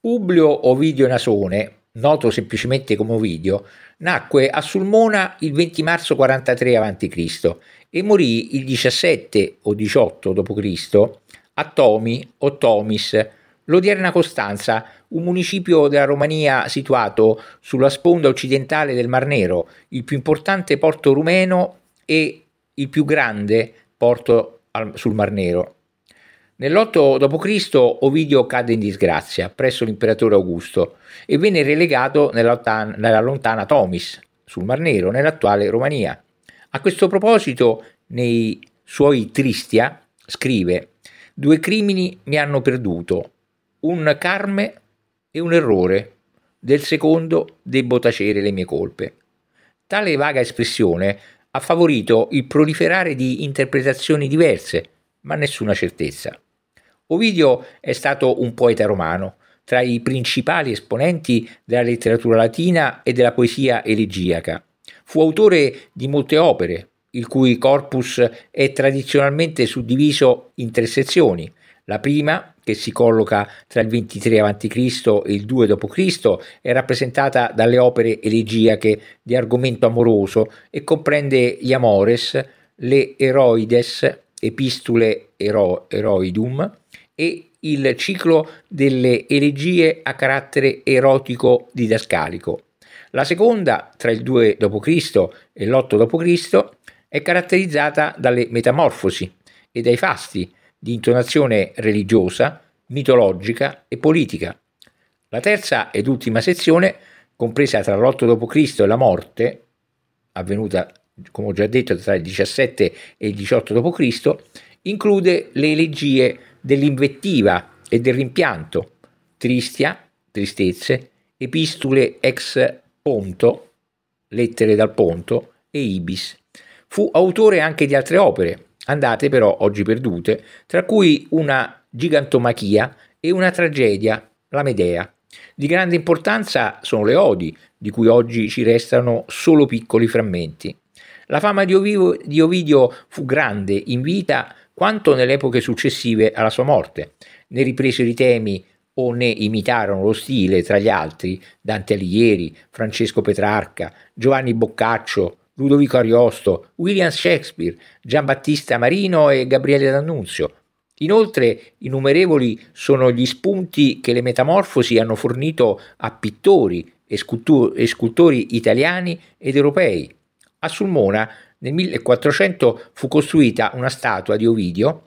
Publio Ovidio Nasone, noto semplicemente come Ovidio, nacque a Sulmona il 20 marzo 43 a.C. e morì il 17 o 18 d.C. a Tomi o Tomis, l'odierna Costanza, un municipio della Romania situato sulla sponda occidentale del Mar Nero, il più importante porto rumeno e il più grande porto sul Mar Nero. Nell'8 d.C. Ovidio cadde in disgrazia presso l'imperatore Augusto e venne relegato nella, nella lontana Tomis, sul Mar Nero, nell'attuale Romania. A questo proposito, nei suoi Tristia, scrive: Due crimini mi hanno perduto, un carme e un errore. Del secondo debbo tacere le mie colpe. Tale vaga espressione ha favorito il proliferare di interpretazioni diverse, ma nessuna certezza. Ovidio è stato un poeta romano, tra i principali esponenti della letteratura latina e della poesia elegiaca. Fu autore di molte opere, il cui corpus è tradizionalmente suddiviso in tre sezioni. La prima, che si colloca tra il 23 a.C. e il 2 d.C., è rappresentata dalle opere elegiache di argomento amoroso e comprende gli Amores, le Eroides, Epistule ero- Eroidum, e il ciclo delle elegie a carattere erotico didascalico. La seconda, tra il 2 d.C. e l'8 d.C., è caratterizzata dalle metamorfosi e dai fasti di intonazione religiosa, mitologica e politica. La terza ed ultima sezione, compresa tra l'8 d.C. e la morte, avvenuta come ho già detto tra il 17 e il 18 d.C., include le elegie dell'invettiva e del rimpianto, tristia, tristezze, epistule ex Ponto, lettere dal Ponto e Ibis. Fu autore anche di altre opere, andate però oggi perdute, tra cui una gigantomachia e una tragedia, la Medea. Di grande importanza sono le odi, di cui oggi ci restano solo piccoli frammenti. La fama di Ovidio, di Ovidio fu grande in vita quanto nelle epoche successive alla sua morte. Ne ripresero i temi o ne imitarono lo stile, tra gli altri, Dante Alighieri, Francesco Petrarca, Giovanni Boccaccio, Ludovico Ariosto, William Shakespeare, Giambattista Marino e Gabriele D'Annunzio. Inoltre, innumerevoli sono gli spunti che le metamorfosi hanno fornito a pittori e, scultori italiani ed europei. A Sulmona nel 1400 fu costruita una statua di Ovidio,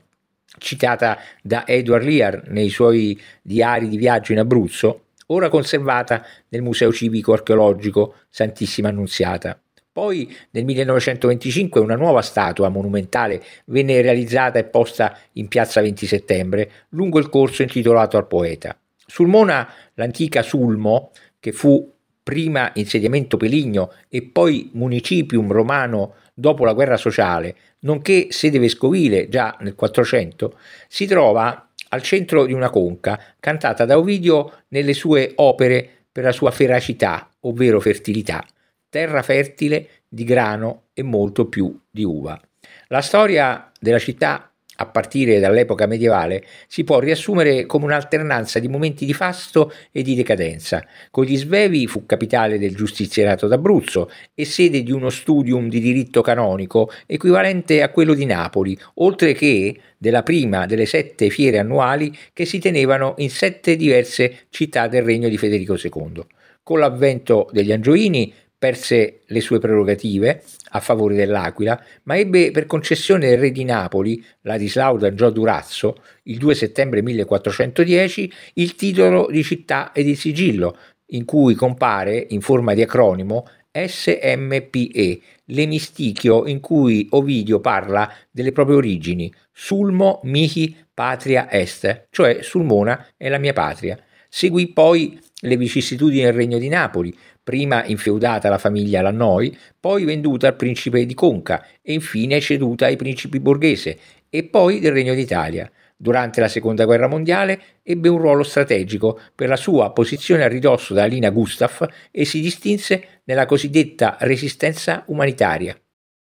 citata da Edward Lear nei suoi diari di viaggio in Abruzzo, ora conservata nel Museo Civico Archeologico Santissima Annunziata. Poi nel 1925 una nuova statua monumentale venne realizzata e posta in piazza 20 settembre lungo il corso intitolato al poeta. Sulmona l'antica Sulmo, che fu prima insediamento peligno e poi municipium romano dopo la guerra sociale, nonché sede vescovile già nel 400, si trova al centro di una conca cantata da Ovidio nelle sue opere per la sua feracità, ovvero fertilità, terra fertile di grano e molto più di uva. La storia della città a partire dall'epoca medievale, si può riassumere come un'alternanza di momenti di fasto e di decadenza. Con gli Svevi fu capitale del giustizierato d'Abruzzo e sede di uno studium di diritto canonico equivalente a quello di Napoli, oltre che della prima delle sette fiere annuali che si tenevano in sette diverse città del regno di Federico II. Con l'avvento degli Angioini perse le sue prerogative a favore dell'Aquila, ma ebbe per concessione del re di Napoli, Ladislao da Gio Durazzo, il 2 settembre 1410, il titolo di città e di sigillo, in cui compare, in forma di acronimo, SMPE, l'emistichio in cui Ovidio parla delle proprie origini, Sulmo Michi, patria est, cioè Sulmona è la mia patria. Seguì poi le vicissitudini del regno di Napoli, prima infeudata alla famiglia Lannoi, poi venduta al principe di Conca e infine ceduta ai principi borghese e poi del regno d'Italia. Durante la seconda guerra mondiale ebbe un ruolo strategico per la sua posizione a ridosso della linea Gustaf e si distinse nella cosiddetta resistenza umanitaria.